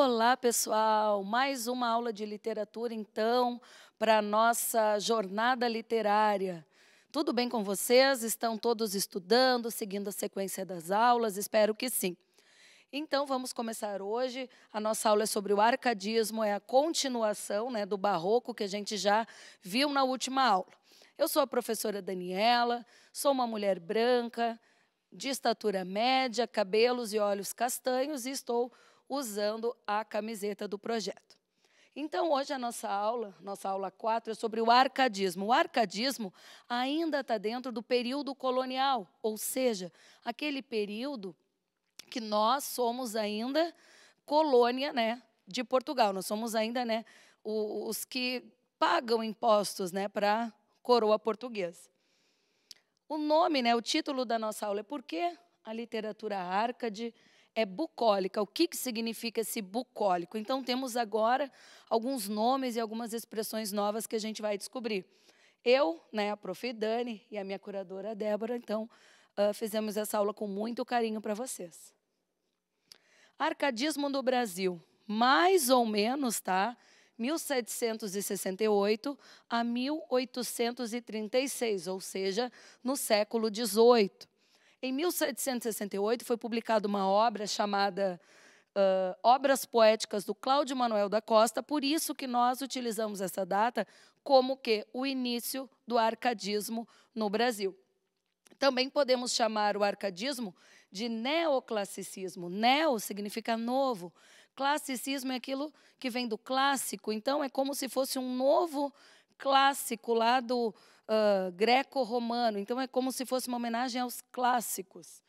Olá, pessoal! Mais uma aula de literatura, então, para a nossa jornada literária. Tudo bem com vocês? Estão todos estudando, seguindo a sequência das aulas? Espero que sim. Então, vamos começar hoje. A nossa aula é sobre o arcadismo, é a continuação né, do barroco que a gente já viu na última aula. Eu sou a professora Daniela, sou uma mulher branca, de estatura média, cabelos e olhos castanhos e estou usando a camiseta do projeto. Então, hoje a nossa aula, nossa aula 4, é sobre o arcadismo. O arcadismo ainda está dentro do período colonial, ou seja, aquele período que nós somos ainda colônia né, de Portugal. Nós somos ainda né, os que pagam impostos né, para a coroa portuguesa. O nome, né, o título da nossa aula é Por que a literatura arcade? é bucólica. O que, que significa esse bucólico? Então, temos agora alguns nomes e algumas expressões novas que a gente vai descobrir. Eu, né, a prof. Dani e a minha curadora Débora, então, uh, fizemos essa aula com muito carinho para vocês. Arcadismo do Brasil, mais ou menos, tá? 1768 a 1836, ou seja, no século 18. Em 1768 foi publicada uma obra chamada uh, Obras Poéticas do Cláudio Manuel da Costa, por isso que nós utilizamos essa data como que o início do arcadismo no Brasil. Também podemos chamar o arcadismo de neoclassicismo. Neo significa novo. Classicismo é aquilo que vem do clássico, então é como se fosse um novo clássico lá do uh, greco-romano. Então, é como se fosse uma homenagem aos clássicos.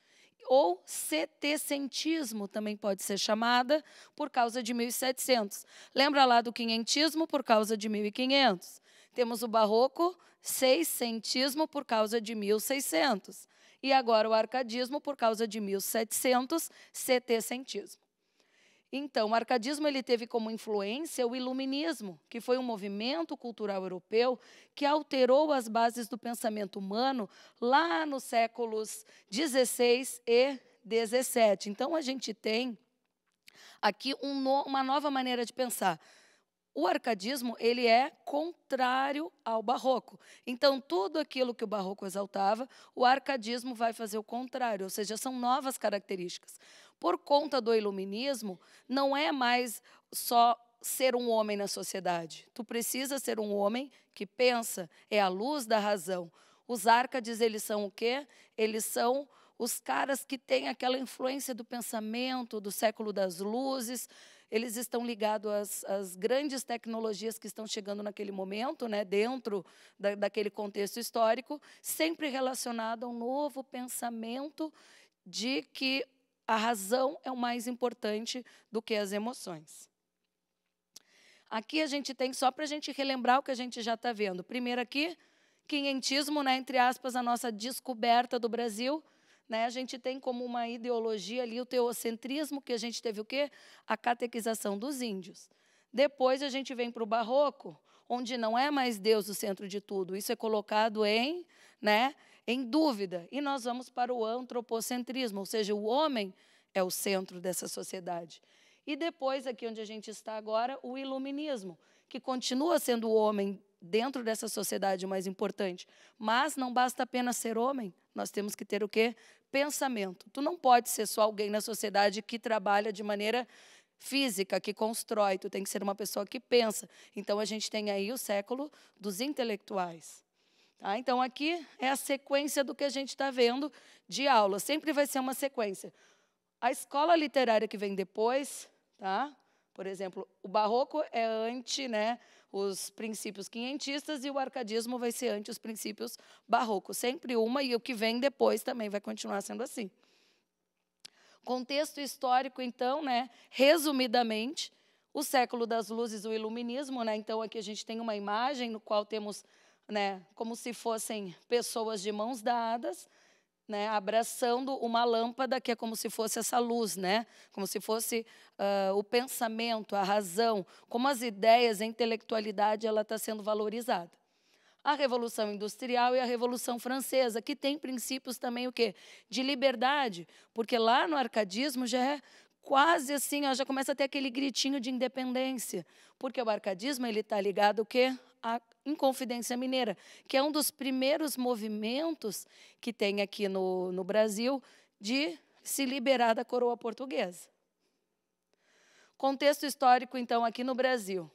Ou setecentismo também pode ser chamada, por causa de 1700. Lembra lá do quinhentismo, por causa de 1500. Temos o barroco, seiscentismo, por causa de 1600. E agora o arcadismo, por causa de 1700, setecentismo. Então, o arcadismo ele teve como influência o iluminismo, que foi um movimento cultural europeu que alterou as bases do pensamento humano lá nos séculos 16 e 17. Então, a gente tem aqui um no, uma nova maneira de pensar. O arcadismo ele é contrário ao barroco. Então, tudo aquilo que o barroco exaltava, o arcadismo vai fazer o contrário, ou seja, são novas características por conta do iluminismo, não é mais só ser um homem na sociedade. Tu precisa ser um homem que pensa, é a luz da razão. Os arcades, eles são o quê? Eles são os caras que têm aquela influência do pensamento, do século das luzes, eles estão ligados às, às, grandes tecnologias que estão chegando naquele momento, né, dentro da, daquele contexto histórico, sempre relacionado a um novo pensamento de que a razão é o mais importante do que as emoções. Aqui a gente tem, só para a gente relembrar o que a gente já está vendo. Primeiro aqui, quinhentismo, né, entre aspas, a nossa descoberta do Brasil. Né, a gente tem como uma ideologia ali o teocentrismo, que a gente teve o quê? A catequização dos índios. Depois a gente vem para o barroco, onde não é mais Deus o centro de tudo. Isso é colocado em, né, em dúvida. E nós vamos para o antropocentrismo, ou seja, o homem é o centro dessa sociedade. E depois, aqui onde a gente está agora, o iluminismo, que continua sendo o homem dentro dessa sociedade mais importante. Mas não basta apenas ser homem, nós temos que ter o quê? Pensamento. Tu não pode ser só alguém na sociedade que trabalha de maneira física, que constrói, tu tem que ser uma pessoa que pensa. Então a gente tem aí o século dos intelectuais. Tá? Então, aqui é a sequência do que a gente está vendo de aula. Sempre vai ser uma sequência. A escola literária que vem depois, tá? por exemplo, o barroco é ante né, os princípios quinhentistas e o arcadismo vai ser ante os princípios barrocos. Sempre uma, e o que vem depois também vai continuar sendo assim. Contexto histórico, então, né, resumidamente, o século das luzes, o iluminismo, né? Então aqui a gente tem uma imagem no qual temos né, como se fossem pessoas de mãos dadas, né, abraçando uma lâmpada que é como se fosse essa luz, né, como se fosse uh, o pensamento, a razão, como as ideias, a intelectualidade, ela está sendo valorizada. A Revolução Industrial e a Revolução Francesa, que tem princípios também o quê? De liberdade, porque lá no arcadismo já é quase assim, ó, já começa a ter aquele gritinho de independência, porque o arcadismo ele está ligado o quê? A Inconfidência Mineira, que é um dos primeiros movimentos que tem aqui no, no Brasil de se liberar da coroa portuguesa. Contexto histórico, então, aqui no Brasil.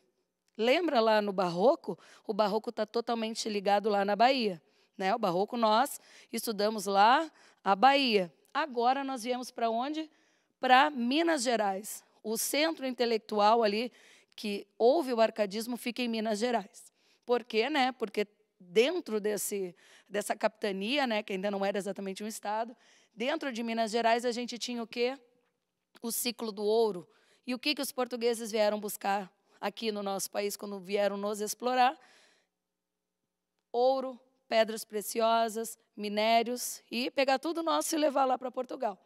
Lembra lá no Barroco? O Barroco está totalmente ligado lá na Bahia. Né? O Barroco nós estudamos lá, a Bahia. Agora nós viemos para onde? Para para Minas Gerais. O centro intelectual ali que houve o arcadismo fica em Minas Gerais. Por quê? Né? Porque dentro desse, dessa capitania, né, que ainda não era exatamente um estado, dentro de Minas Gerais a gente tinha o quê? O ciclo do ouro. E o que, que os portugueses vieram buscar aqui no nosso país quando vieram nos explorar? Ouro, pedras preciosas, minérios e pegar tudo nosso e levar lá para Portugal.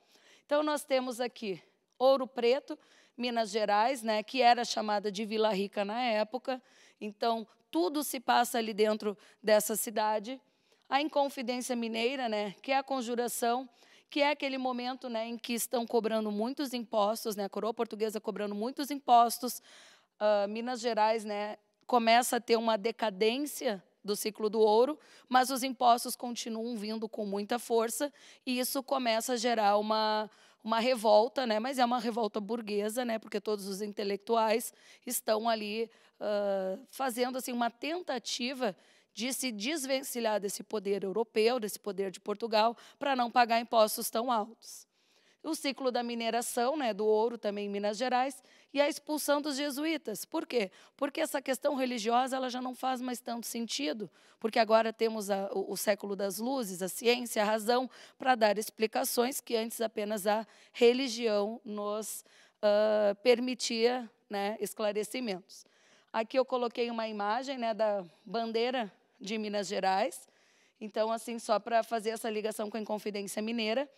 Então nós temos aqui Ouro Preto, Minas Gerais, né, que era chamada de Vila Rica na época. Então tudo se passa ali dentro dessa cidade. A Inconfidência Mineira, né, que é a conjuração, que é aquele momento né, em que estão cobrando muitos impostos, né, a coroa portuguesa cobrando muitos impostos, uh, Minas Gerais né, começa a ter uma decadência do ciclo do ouro, mas os impostos continuam vindo com muita força e isso começa a gerar uma uma revolta, né? Mas é uma revolta burguesa, né? Porque todos os intelectuais estão ali uh, fazendo assim uma tentativa de se desvencilhar desse poder europeu, desse poder de Portugal, para não pagar impostos tão altos. O ciclo da mineração, né, do ouro também em Minas Gerais, e a expulsão dos jesuítas. Por quê? Porque essa questão religiosa ela já não faz mais tanto sentido, porque agora temos a, o, o, século das luzes, a ciência, a razão, para dar explicações que antes apenas a religião nos uh, permitia né, esclarecimentos. Aqui eu coloquei uma imagem né, da bandeira de Minas Gerais. Então, assim, só para fazer essa ligação com a Inconfidência Mineira,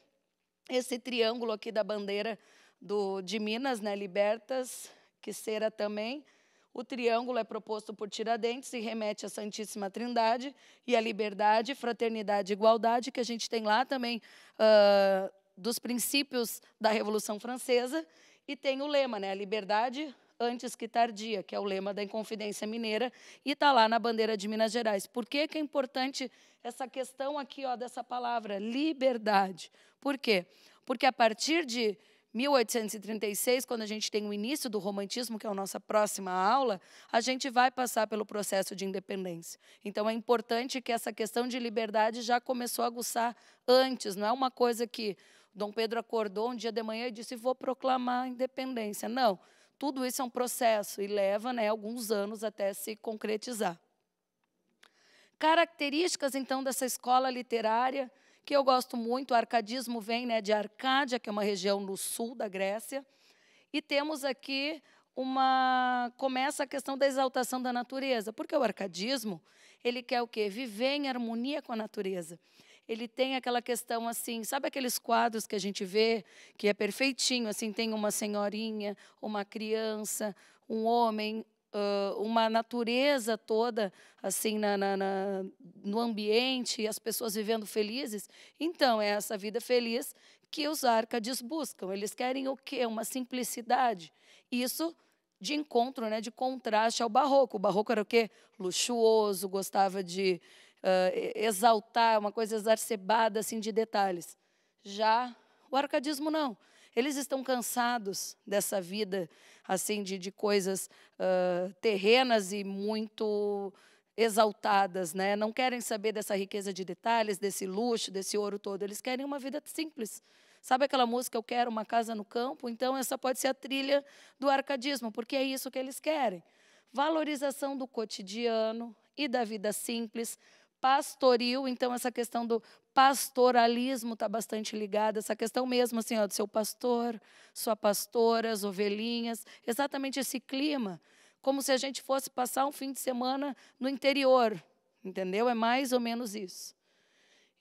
esse triângulo aqui da bandeira do, de Minas, né, Libertas, que será também. O triângulo é proposto por Tiradentes e remete à Santíssima Trindade e à liberdade, fraternidade e igualdade, que a gente tem lá também uh, dos princípios da Revolução Francesa. E tem o lema, né? A liberdade antes que tardia, que é o lema da Inconfidência Mineira, e está lá na bandeira de Minas Gerais. Por que, que é importante essa questão aqui ó, dessa palavra, liberdade? Por quê? Porque a partir de 1836, quando a gente tem o início do romantismo, que é a nossa próxima aula, a gente vai passar pelo processo de independência. Então é importante que essa questão de liberdade já começou a aguçar antes, não é uma coisa que Dom Pedro acordou um dia de manhã e disse: "Vou proclamar a independência". Não, tudo isso é um processo e leva, né, alguns anos até se concretizar. Características então dessa escola literária que eu gosto muito. O arcadismo vem né, de Arcádia, que é uma região no sul da Grécia. E temos aqui uma começa a questão da exaltação da natureza, porque o arcadismo, ele quer o quê? Viver em harmonia com a natureza. Ele tem aquela questão assim, sabe aqueles quadros que a gente vê que é perfeitinho, assim, tem uma senhorinha, uma criança, um homem, uh, uma natureza toda assim na, na, na, no ambiente, as pessoas vivendo felizes. Então é essa vida feliz que os arcades buscam. Eles querem o quê? Uma simplicidade. Isso de encontro, né, de contraste ao barroco. O barroco era o quê? Luxuoso, gostava de uh, exaltar, uma coisa exacerbada assim de detalhes. Já o arcadismo não. Eles estão cansados dessa vida assim de, de coisas uh, terrenas e muito exaltadas, né? Não querem saber dessa riqueza de detalhes, desse luxo, desse ouro todo. Eles querem uma vida simples. Sabe aquela música Eu quero uma casa no campo? Então essa pode ser a trilha do arcadismo, porque é isso que eles querem. Valorização do cotidiano e da vida simples, pastoril, então essa questão do pastoralismo está bastante ligado, essa questão mesmo assim, ó, do seu pastor, sua pastora, as ovelhinhas, exatamente esse clima, como se a gente fosse passar um fim de semana no interior, entendeu? É mais ou menos isso.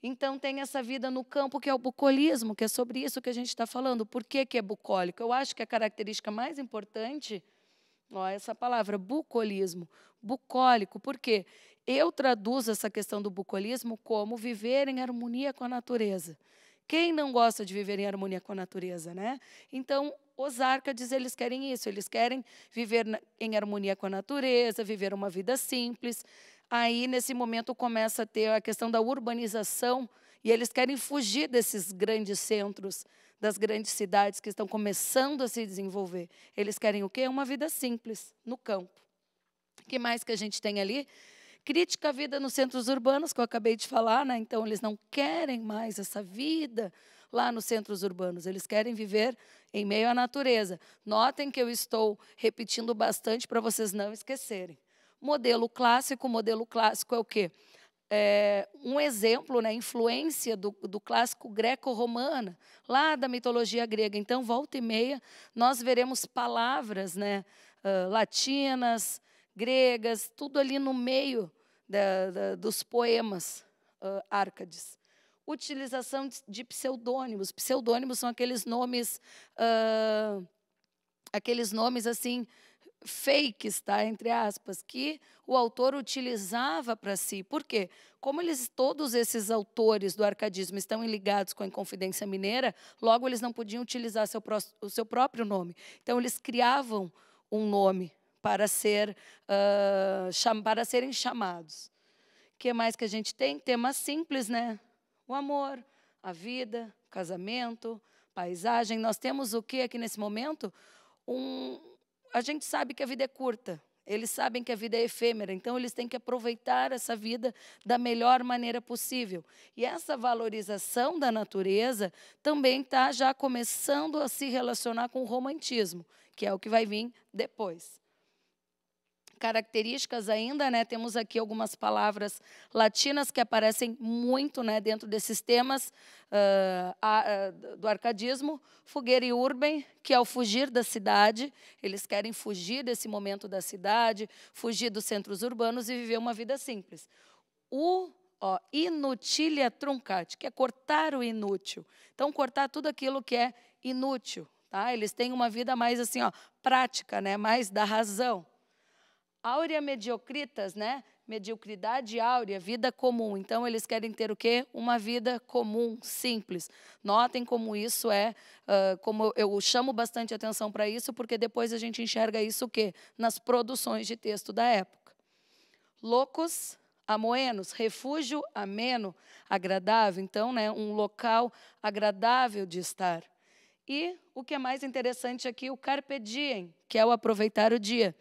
Então tem essa vida no campo que é o bucolismo, que é sobre isso que a gente está falando. Por que, que é bucólico? Eu acho que a característica mais importante Ó, essa palavra, bucolismo. Bucólico, por quê? Eu traduzo essa questão do bucolismo como viver em harmonia com a natureza. Quem não gosta de viver em harmonia com a natureza, né? Então, os árcades, eles querem isso, eles querem viver em harmonia com a natureza, viver uma vida simples. Aí, nesse momento, começa a ter a questão da urbanização e eles querem fugir desses grandes centros das grandes cidades que estão começando a se desenvolver. Eles querem o quê? Uma vida simples, no campo. O que mais que a gente tem ali? Crítica à vida nos centros urbanos, que eu acabei de falar, né? então eles não querem mais essa vida lá nos centros urbanos. Eles querem viver em meio à natureza. Notem que eu estou repetindo bastante para vocês não esquecerem. Modelo clássico, modelo clássico é o quê? é, um exemplo, né, influência do, do clássico greco-romana, lá da mitologia grega. Então, volta e meia, nós veremos palavras né, uh, latinas, gregas, tudo ali no meio da, da, dos poemas uh, árcades. Utilização de, pseudônimos. Pseudônimos são aqueles nomes, uh, aqueles nomes assim, fakes, tá? entre aspas, que o autor utilizava para si. Por quê? Como eles, todos esses autores do arcadismo estão ligados com a Inconfidência Mineira, logo eles não podiam utilizar seu, o seu próprio nome. Então, eles criavam um nome para, ser, uh, cham para serem chamados. O que mais que a gente tem? Temas simples, né? O amor, a vida, o casamento, paisagem. Nós temos o que aqui nesse momento? Um, a gente sabe que a vida é curta, eles sabem que a vida é efêmera, então eles têm que aproveitar essa vida da melhor maneira possível. E essa valorização da natureza também está já começando a se relacionar com o romantismo, que é o que vai vir depois características ainda, né? Temos aqui algumas palavras latinas que aparecem muito, né, dentro desses temas uh, a, a, do arcadismo, fogueira urbem, que é o fugir da cidade. Eles querem fugir desse momento da cidade, fugir dos centros urbanos e viver uma vida simples. O ó, inutilia truncati, que é cortar o inútil. Então cortar tudo aquilo que é inútil, tá? Eles têm uma vida mais assim, ó, prática, né? Mais da razão. Áurea mediocritas, né? Mediocridade áurea, vida comum. Então, eles querem ter o quê? Uma vida comum, simples. Notem como isso é, uh, como eu chamo bastante atenção para isso, porque depois a gente enxerga isso o quê? Nas produções de texto da época. Locos, amoenos, refúgio ameno, agradável. Então, né, um local agradável de estar. E o que é mais interessante aqui, o carpe diem, que é o aproveitar o dia.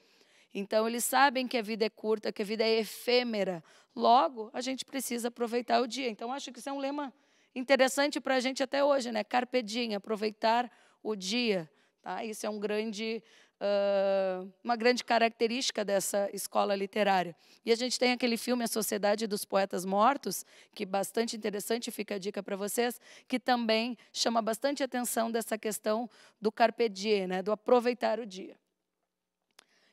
Então, eles sabem que a vida é curta, que a vida é efêmera. Logo, a gente precisa aproveitar o dia. Então, acho que isso é um lema interessante para a gente até hoje, né? Carpe aproveitar o dia. Tá? Isso é um grande, uh, uma grande característica dessa escola literária. E a gente tem aquele filme A Sociedade dos Poetas Mortos, que é bastante interessante, fica a dica para vocês, que também chama bastante atenção dessa questão do carpe né? do aproveitar o dia.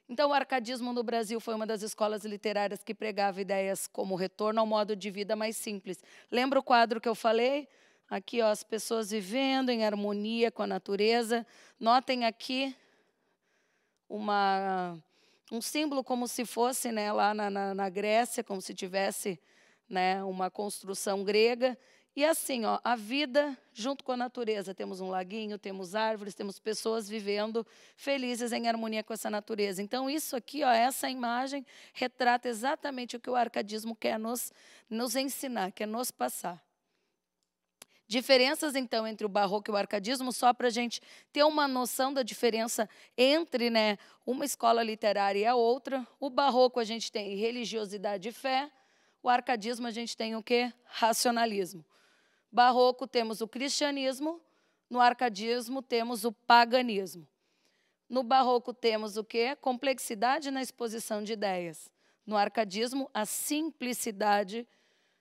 Então, o arcadismo no Brasil foi uma das escolas literárias que pregava ideias como retorno ao modo de vida mais simples. Lembra o quadro que eu falei? Aqui, ó, as pessoas vivendo em harmonia com a natureza. Notem aqui uma, um símbolo como se fosse né, lá na, na, na Grécia, como se tivesse né, uma construção grega. E assim, ó, a vida junto com a natureza. Temos um laguinho, temos árvores, temos pessoas vivendo felizes em harmonia com essa natureza. Então, isso aqui, ó, essa imagem, retrata exatamente o que o arcadismo quer nos, nos ensinar, quer nos passar. Diferenças, então, entre o barroco e o arcadismo, só para a gente ter uma noção da diferença entre né, uma escola literária e a outra. O barroco a gente tem religiosidade e fé, o arcadismo a gente tem o quê? Racionalismo barroco temos o cristianismo, no arcadismo temos o paganismo. No barroco temos o quê? Complexidade na exposição de ideias. No arcadismo, a simplicidade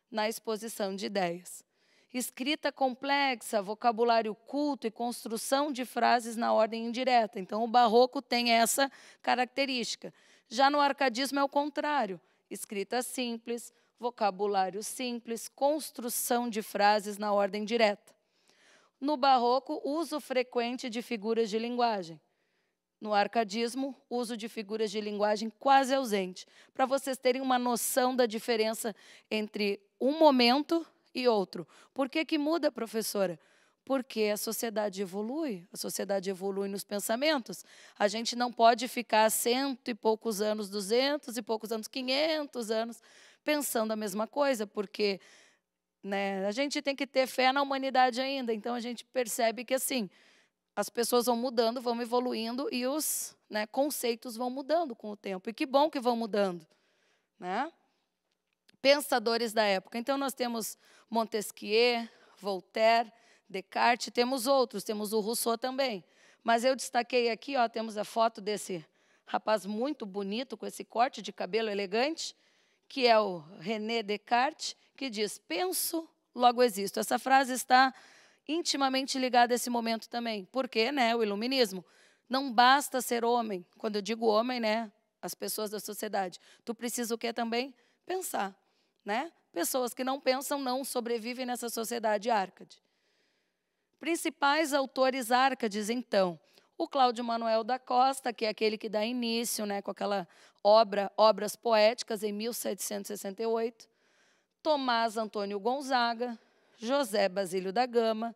na exposição de ideias. Escrita complexa, vocabulário culto e construção de frases na ordem indireta. Então, o barroco tem essa característica. Já no arcadismo é o contrário: escrita simples, vocabulário simples, construção de frases na ordem direta. No barroco, uso frequente de figuras de linguagem. No arcadismo, uso de figuras de linguagem quase ausente, para vocês terem uma noção da diferença entre um momento e outro. Por que, que muda, professora? Porque a sociedade evolui, a sociedade evolui nos pensamentos. A gente não pode ficar cento e poucos anos, duzentos e poucos anos, quinhentos anos pensando a mesma coisa, porque né, a gente tem que ter fé na humanidade ainda. Então a gente percebe que assim as pessoas vão mudando, vão evoluindo e os né, conceitos vão mudando com o tempo. E que bom que vão mudando, né? Pensadores da época. Então nós temos Montesquieu, Voltaire, Descartes, temos outros, temos o Rousseau também. Mas eu destaquei aqui, ó, temos a foto desse rapaz muito bonito com esse corte de cabelo elegante que é o René Descartes, que diz: penso, logo existo. Essa frase está intimamente ligada a esse momento também, porque, né, o iluminismo, não basta ser homem. Quando eu digo homem, né, as pessoas da sociedade, tu precisa o quê também pensar, né? Pessoas que não pensam não sobrevivem nessa sociedade árcade. Principais autores árcades, então, o Cláudio Manuel da Costa, que é aquele que dá início né, com aquela obra, Obras Poéticas, em 1768, Tomás Antônio Gonzaga, José Basílio da Gama,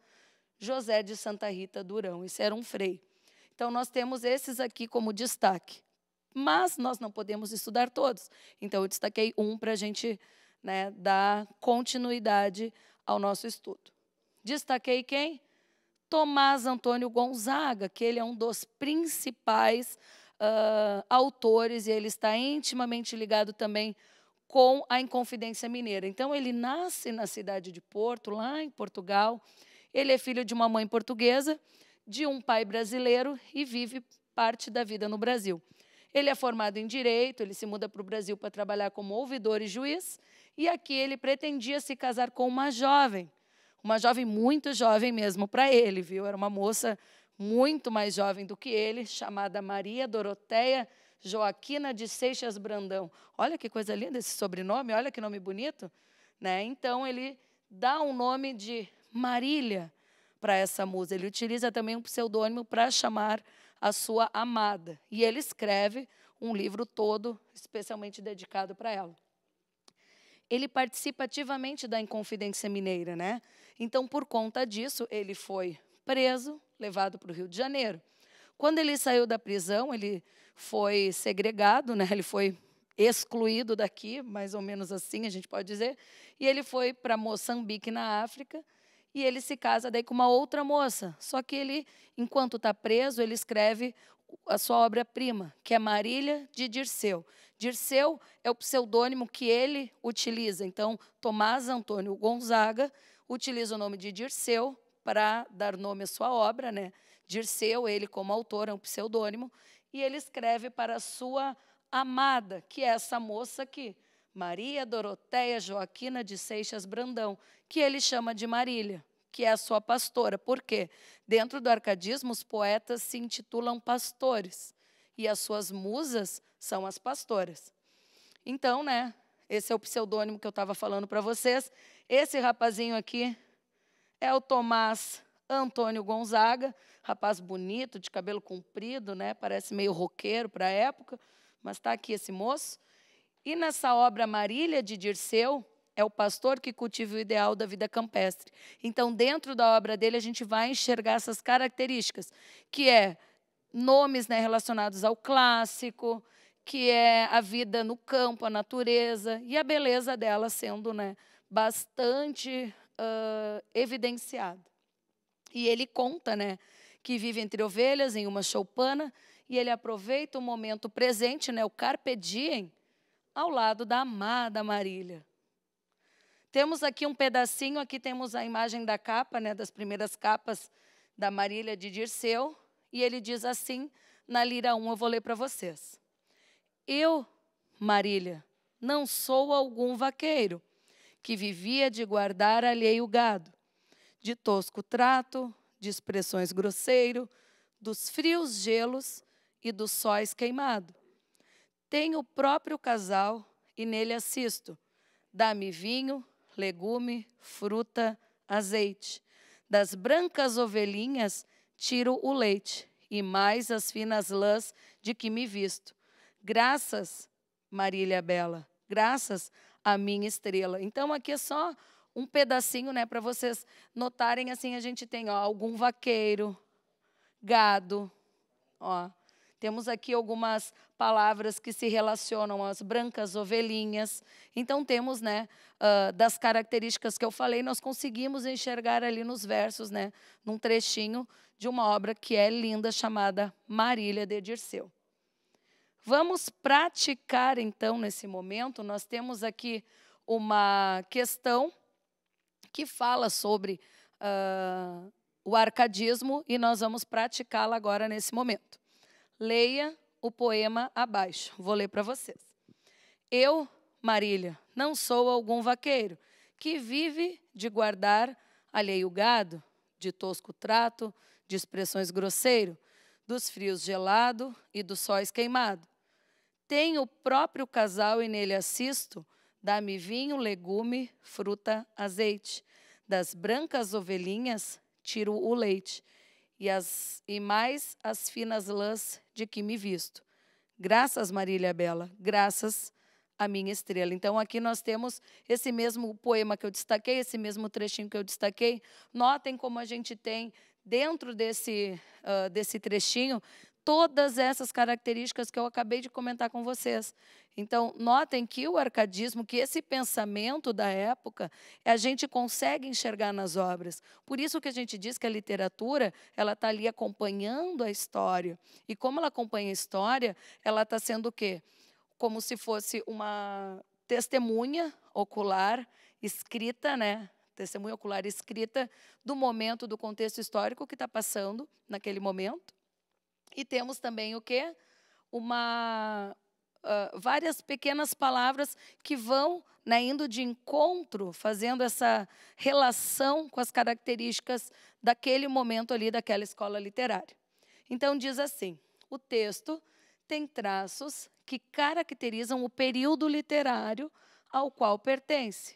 José de Santa Rita Durão. Isso era um frei. Então, nós temos esses aqui como destaque. Mas nós não podemos estudar todos. Então, eu destaquei um para a gente né, dar continuidade ao nosso estudo. Destaquei quem? Tomás Antônio Gonzaga, que ele é um dos principais uh, autores e ele está intimamente ligado também com a Inconfidência Mineira. Então, ele nasce na cidade de Porto, lá em Portugal. Ele é filho de uma mãe portuguesa, de um pai brasileiro e vive parte da vida no Brasil. Ele é formado em direito, ele se muda para o Brasil para trabalhar como ouvidor e juiz, e aqui ele pretendia se casar com uma jovem uma jovem muito jovem mesmo para ele, viu? Era uma moça muito mais jovem do que ele, chamada Maria Doroteia Joaquina de Seixas Brandão. Olha que coisa linda esse sobrenome, olha que nome bonito, né? Então ele dá um nome de Marília para essa musa. Ele utiliza também um pseudônimo para chamar a sua amada. E ele escreve um livro todo especialmente dedicado para ela ele participa ativamente da Inconfidência Mineira, né? Então, por conta disso, ele foi preso, levado para o Rio de Janeiro. Quando ele saiu da prisão, ele foi segregado, né? Ele foi excluído daqui, mais ou menos assim, a gente pode dizer. E ele foi para Moçambique, na África, e ele se casa daí com uma outra moça. Só que ele, enquanto está preso, ele escreve a sua obra-prima, que é Marília de Dirceu. Dirceu é o pseudônimo que ele utiliza. Então, Tomás Antônio Gonzaga utiliza o nome de Dirceu para dar nome à sua obra, né? Dirceu, ele como autor, é um pseudônimo, e ele escreve para sua amada, que é essa moça aqui, Maria Doroteia Joaquina de Seixas Brandão, que ele chama de Marília que é a sua pastora. Por quê? Dentro do arcadismo, os poetas se intitulam pastores e as suas musas são as pastoras. Então, né? Esse é o pseudônimo que eu estava falando para vocês. Esse rapazinho aqui é o Tomás Antônio Gonzaga, rapaz bonito, de cabelo comprido, né? Parece meio roqueiro para a época, mas está aqui esse moço. E nessa obra Marília de Dirceu, é o pastor que cultiva o ideal da vida campestre. Então, dentro da obra dele, a gente vai enxergar essas características, que é nomes né, relacionados ao clássico, que é a vida no campo, a natureza e a beleza dela sendo né, bastante uh, evidenciada. E ele conta né, que vive entre ovelhas, em uma choupana, e ele aproveita o momento presente, né, o carpe diem, ao lado da amada Marília. Temos aqui um pedacinho, aqui temos a imagem da capa, né, das primeiras capas da Marília de Dirceu, e ele diz assim, na lira 1, eu vou ler para vocês. Eu, Marília, não sou algum vaqueiro que vivia de guardar alheio gado, de tosco trato, de expressões grosseiro, dos frios gelos e dos sóis queimado. Tenho o próprio casal e nele assisto. Dá-me vinho, legume, fruta, azeite. Das brancas ovelhinhas tiro o leite, e mais as finas lãs de que me visto. Graças, Marília Bela, graças à minha estrela. Então aqui é só um pedacinho, né, para vocês notarem assim, a gente tem, ó, algum vaqueiro, gado, ó, temos aqui algumas palavras que se relacionam às brancas ovelhinhas. Então, temos, né, uh, das características que eu falei, nós conseguimos enxergar ali nos versos, né, num trechinho de uma obra que é linda, chamada Marília de Dirceu. Vamos praticar, então, nesse momento, nós temos aqui uma questão que fala sobre uh, o arcadismo e nós vamos praticá-la agora nesse momento. Leia o poema abaixo. Vou ler para vocês. Eu, Marília, não sou algum vaqueiro que vive de guardar alheio gado, de tosco trato, de expressões grosseiro, dos frios gelado e dos sóis queimado. Tenho o próprio casal e nele assisto, dá-me vinho, legume, fruta, azeite. Das brancas ovelhinhas tiro o leite e, as, e mais as finas lãs de que me visto. Graças, Marília Bela, graças a minha estrela. Então, aqui nós temos esse mesmo poema que eu destaquei, esse mesmo trechinho que eu destaquei. Notem como a gente tem, dentro desse, uh, desse trechinho, todas essas características que eu acabei de comentar com vocês. Então, notem que o arcadismo, que esse pensamento da época, a gente consegue enxergar nas obras. Por isso que a gente diz que a literatura, ela está ali acompanhando a história. E como ela acompanha a história, ela está sendo o quê? Como se fosse uma testemunha ocular escrita, né? Testemunha ocular escrita do momento, do contexto histórico que está passando naquele momento. E temos também o quê? Uma, uh, várias pequenas palavras que vão né, indo de encontro, fazendo essa relação com as características daquele momento ali, daquela escola literária. Então, diz assim: o texto tem traços que caracterizam o período literário ao qual pertence.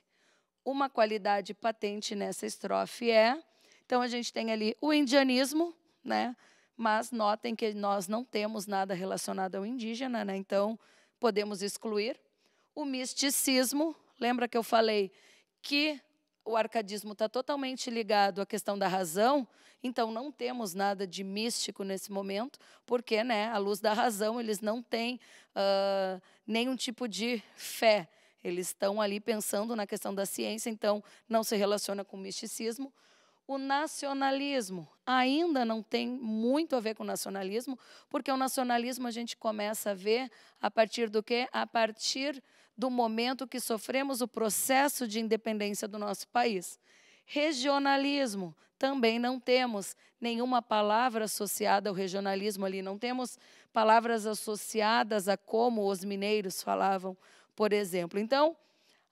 Uma qualidade patente nessa estrofe é. Então, a gente tem ali o indianismo, né? mas notem que nós não temos nada relacionado ao indígena, né? então podemos excluir. O misticismo, lembra que eu falei que o arcadismo está totalmente ligado à questão da razão, então não temos nada de místico nesse momento, porque, né, à luz da razão, eles não têm uh, nenhum tipo de fé. Eles estão ali pensando na questão da ciência, então não se relaciona com o misticismo. O nacionalismo ainda não tem muito a ver com o nacionalismo, porque o nacionalismo a gente começa a ver a partir do quê? A partir do momento que sofremos o processo de independência do nosso país. Regionalismo, também não temos nenhuma palavra associada ao regionalismo ali, não temos palavras associadas a como os mineiros falavam, por exemplo. Então,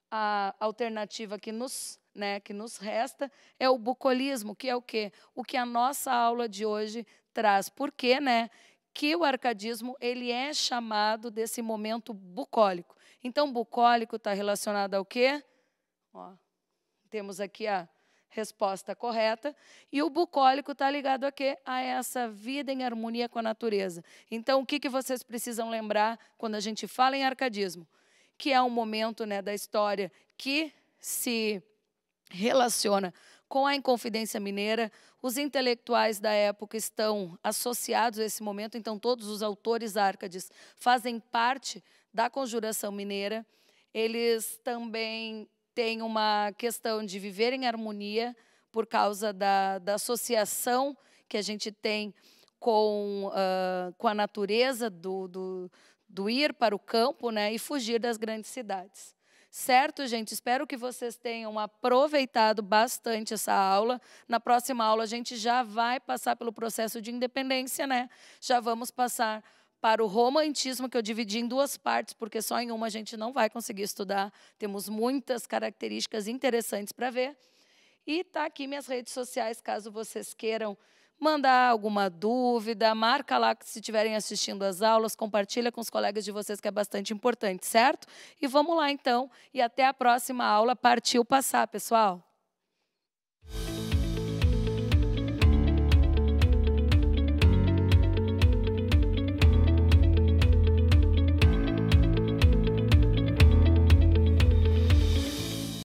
a alternativa que nos né, que nos resta é o bucolismo, que é o quê? O que a nossa aula de hoje traz. Por quê, né? Que o arcadismo ele é chamado desse momento bucólico. Então, bucólico está relacionado ao quê? Ó, temos aqui a resposta correta. E o bucólico está ligado a quê? A essa vida em harmonia com a natureza. Então, o que, que vocês precisam lembrar quando a gente fala em arcadismo? Que é um momento né, da história que se relaciona com a Inconfidência Mineira. Os intelectuais da época estão associados a esse momento, então todos os autores árcades fazem parte da Conjuração Mineira. Eles também têm uma questão de viver em harmonia por causa da, da associação que a gente tem com, uh, com a natureza do, do, do ir para o campo né, e fugir das grandes cidades. Certo, gente? Espero que vocês tenham aproveitado bastante essa aula. Na próxima aula, a gente já vai passar pelo processo de independência, né? Já vamos passar para o romantismo, que eu dividi em duas partes, porque só em uma a gente não vai conseguir estudar. Temos muitas características interessantes para ver. E tá aqui minhas redes sociais, caso vocês queiram mandar alguma dúvida, marca lá que se estiverem assistindo as aulas, compartilha com os colegas de vocês que é bastante importante, certo? E vamos lá então, e até a próxima aula, partiu passar, pessoal.